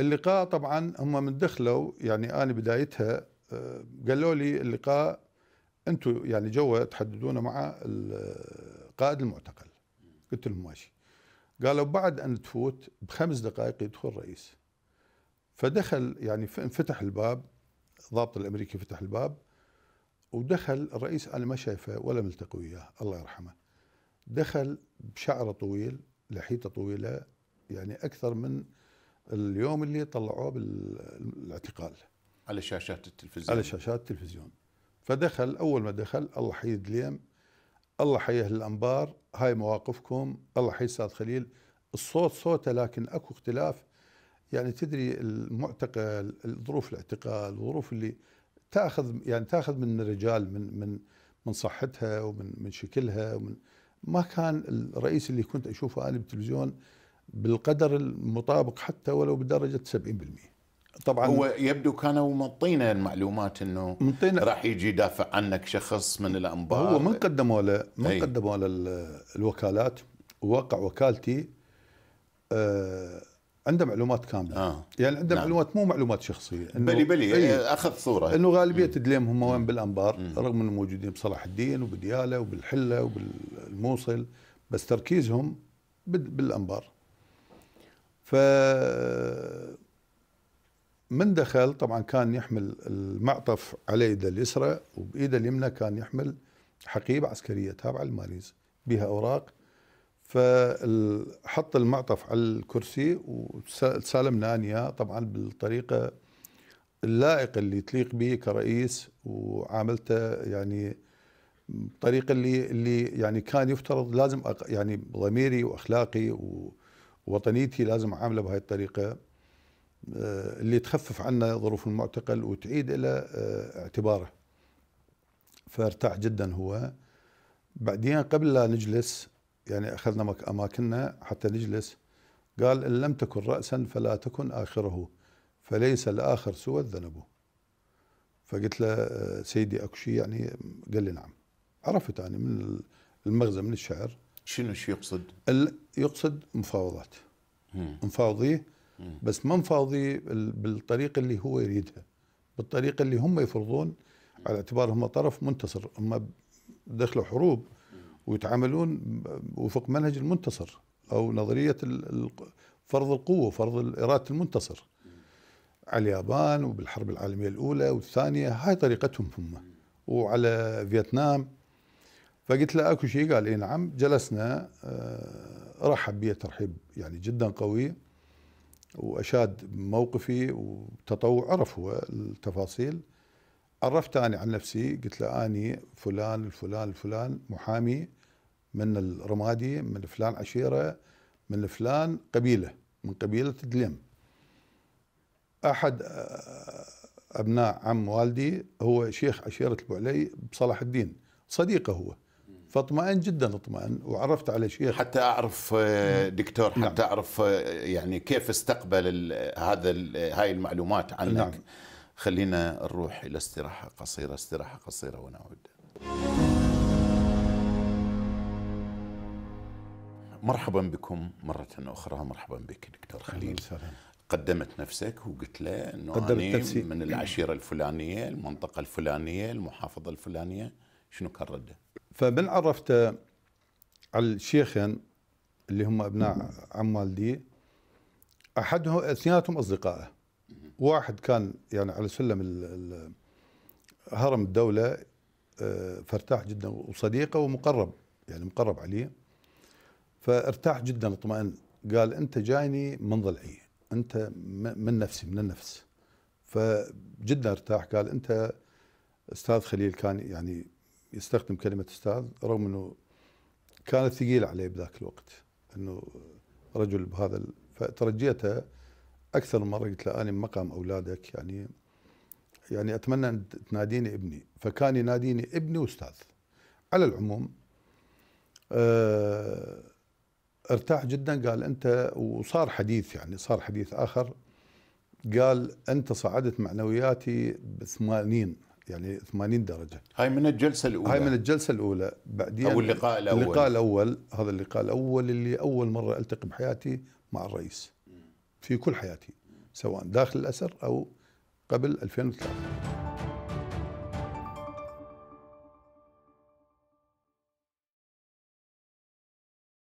اللقاء طبعا هم من دخلوا يعني انا بدايتها آه، قالوا لي اللقاء انتم يعني جوا تحددونه مع قائد المعتقل قلت لهم ماشي قالوا بعد ان تفوت بخمس دقائق يدخل الرئيس فدخل يعني فتح الباب الضابط الامريكي فتح الباب ودخل الرئيس انا ما شايفه ولا ملتقي وياه الله يرحمه دخل بشعره طويل لحيته طويله يعني اكثر من اليوم اللي طلعوه بالاعتقال على شاشات التلفزيون على شاشات التلفزيون فدخل اول ما دخل الله حي دليم الله حي اهل الانبار هاي مواقفكم الله حي سعد خليل الصوت صوته لكن اكو اختلاف يعني تدري المعتقل ظروف الاعتقال ظروف اللي تاخذ يعني تاخذ من الرجال من من من صحتها ومن من شكلها ومن ما كان الرئيس اللي كنت اشوفه انا بالتلفزيون بالقدر المطابق حتى ولو بدرجه 70% طبعا هو يبدو كانوا مطينا المعلومات انه راح يجي يدافع عنك شخص من الانبار هو من قدموا له من قدموا له الوكالات وواقع وكالتي آه عنده معلومات كامله آه. يعني عنده نعم. معلومات مو معلومات شخصيه إنه بلي بلي أي آه، اخذ صوره انه غالبيه دليم هم وين بالانبار مم. رغم انهم موجودين بصلاح الدين وبدياله وبالحله وبالموصل بس تركيزهم بالانبار ف من دخل طبعا كان يحمل المعطف على ايده اليسرى وبايده اليمنى كان يحمل حقيبه عسكريه تابعه للماريز بها اوراق فحط المعطف على الكرسي وسالمنا اياه طبعا بالطريقه اللائقه اللي تليق به كرئيس وعاملته يعني بالطريقه اللي اللي يعني كان يفترض لازم يعني ضميري واخلاقي و وطنيتي لازم اعامله بهاي الطريقه آه، اللي تخفف عنا ظروف المعتقل وتعيد الى آه، اعتباره فارتاح جدا هو بعدين قبل لا نجلس يعني اخذنا اماكننا حتى نجلس قال ان لم تكن راسا فلا تكن اخره فليس الاخر سوى الذنب فقلت له آه، سيدي اكو شيء يعني قال لي نعم عرفت انا يعني من المغزى من الشعر شنو شو يقصد؟ يقصد مفاوضات مفاوضيه بس ما مفاوضيه بالطريقه اللي هو يريدها بالطريقه اللي هم يفرضون على اعتبار هم طرف منتصر هم دخلوا حروب ويتعاملون وفق منهج المنتصر او نظريه فرض القوه فرض اراده المنتصر على اليابان وبالحرب العالميه الاولى والثانيه هاي طريقتهم هم وعلى فيتنام فقلت له اكو شيء قال اي نعم جلسنا آه، رحب بي ترحيب يعني جدا قوي واشاد بموقفي وتطوع عرف هو التفاصيل عرفته انا عن نفسي قلت له اني فلان الفلان الفلان محامي من الرمادي من فلان عشيره من فلان قبيله من قبيله دليم احد آه، ابناء عم والدي هو شيخ عشيره البعلي بصلاح الدين صديقه هو فاطمئن جدا اطمئن وعرفت على شيخ حتى اعرف آه، نعم. دكتور حتى نعم. اعرف آه، يعني كيف استقبل هذا هاي المعلومات عنك نعم. خلينا نروح الى استراحه قصيره استراحه قصيره ونعود مرحبا بكم مرة أخرى مرحبا بك دكتور خليل قدمت نفسك وقلت له أنه أنا نفسي. من العشيرة الفلانية المنطقة الفلانية المحافظة الفلانية شنو كان رده؟ فمن عرفت على الشيخين اللي هم ابناء عم والدي احدهم اثنيناتهم اصدقائه واحد كان يعني على سلم هرم الدوله آه، فارتاح جدا وصديقه ومقرب يعني مقرب عليه فارتاح جدا اطمئن قال انت جايني من ضلعي انت من نفسي من النفس فجدا ارتاح قال انت استاذ خليل كان يعني يستخدم كلمه استاذ رغم انه كانت ثقيله عليه بذاك الوقت انه رجل بهذا فترجيته اكثر من مره قلت له انا مقام اولادك يعني يعني اتمنى ان تناديني ابني فكان يناديني ابني واستاذ على العموم أه ارتاح جدا قال انت وصار حديث يعني صار حديث اخر قال انت صعدت معنوياتي بثمانين 80 يعني 80 درجه هاي من الجلسه الاولى هاي من الجلسه الاولى بعدين او اللقاء الاول اللقاء الاول هذا اللقاء الاول اللي اول مره التقي بحياتي مع الرئيس في كل حياتي سواء داخل الاسر او قبل 2003